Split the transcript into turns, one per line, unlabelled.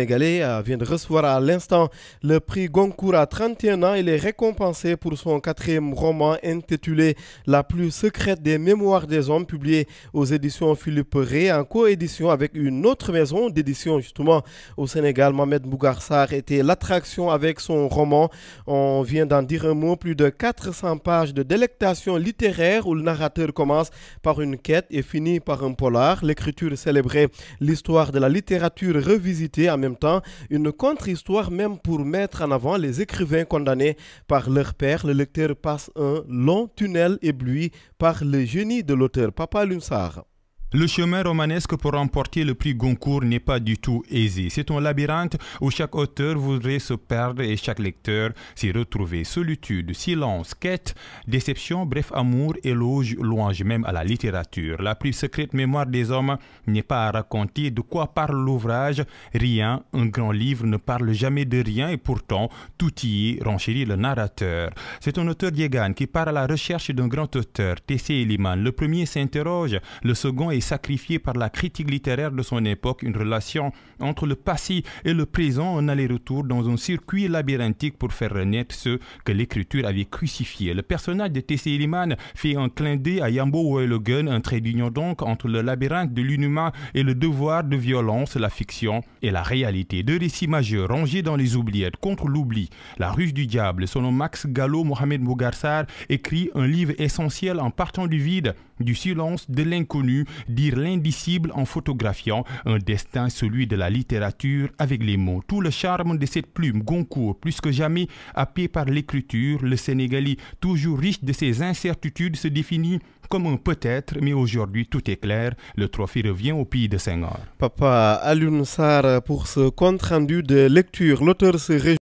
Sénégalais euh, vient de recevoir à l'instant le prix Goncourt à 31 ans. Il est récompensé pour son quatrième roman intitulé La plus secrète des mémoires des hommes, publié aux éditions Philippe Ré, en coédition avec une autre maison d'édition justement au Sénégal. Mohamed Bougarsar était l'attraction avec son roman. On vient d'en dire un mot, plus de 400 pages de délectation littéraire où le narrateur commence par une quête et finit par un polar. L'écriture célébrait l'histoire de la littérature revisitée à temps une contre-histoire même pour mettre en avant les écrivains condamnés par leur père. Le lecteur passe un long tunnel ébloui par le génie de l'auteur Papa Lunsar.
Le chemin romanesque pour remporter le prix Goncourt n'est pas du tout aisé. C'est un labyrinthe où chaque auteur voudrait se perdre et chaque lecteur s'y retrouver. Solitude, silence, quête, déception, bref amour, éloge, louange même à la littérature. La plus secrète mémoire des hommes n'est pas à raconter. De quoi parle l'ouvrage Rien. Un grand livre ne parle jamais de rien et pourtant tout y est, renchérit le narrateur. C'est un auteur diégane qui part à la recherche d'un grand auteur, T.C. Eliman. Le premier s'interroge, le second est sacrifié par la critique littéraire de son époque, une relation entre le passé et le présent, en aller-retour dans un circuit labyrinthique pour faire renaître ceux que l'écriture avait crucifiés. Le personnage de T.C. Liman fait un clin d'œil à Yambo Wellegen, un trait d'union donc entre le labyrinthe de l'inhumain et le devoir de violence, la fiction et la réalité. Deux récits majeurs rangés dans les oubliettes contre l'oubli. La ruche du diable, selon Max Gallo, Mohamed Bougarsar écrit un livre essentiel en partant du vide du silence, de l'inconnu, dire l'indicible en photographiant un destin, celui de la littérature avec les mots. Tout le charme de cette plume Goncourt, plus que jamais pied par l'écriture, le Sénégalais, toujours riche de ses incertitudes, se définit comme un peut-être, mais aujourd'hui tout est clair, le trophée revient au pays de Senghor.
Papa Alun pour ce compte-rendu de lecture, l'auteur se